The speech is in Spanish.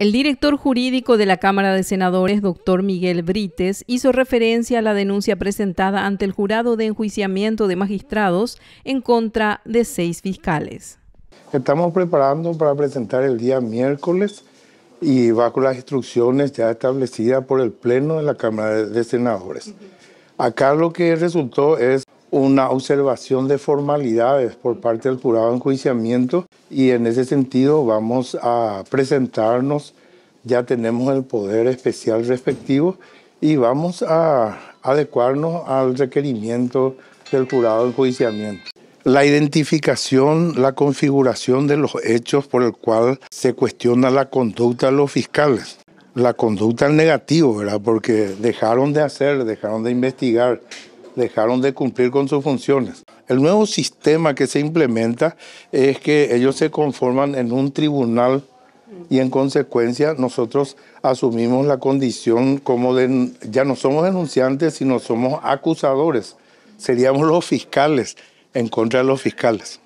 El director jurídico de la Cámara de Senadores, doctor Miguel Brites, hizo referencia a la denuncia presentada ante el jurado de enjuiciamiento de magistrados en contra de seis fiscales. Estamos preparando para presentar el día miércoles y bajo las instrucciones ya establecidas por el Pleno de la Cámara de Senadores. Acá lo que resultó es una observación de formalidades por parte del jurado de enjuiciamiento y en ese sentido vamos a presentarnos, ya tenemos el poder especial respectivo y vamos a adecuarnos al requerimiento del jurado de enjuiciamiento. La identificación, la configuración de los hechos por el cual se cuestiona la conducta de los fiscales. La conducta negativa, negativo, ¿verdad? Porque dejaron de hacer, dejaron de investigar, dejaron de cumplir con sus funciones. El nuevo sistema que se implementa es que ellos se conforman en un tribunal y en consecuencia nosotros asumimos la condición como de, ya no somos denunciantes, sino somos acusadores. Seríamos los fiscales en contra de los fiscales.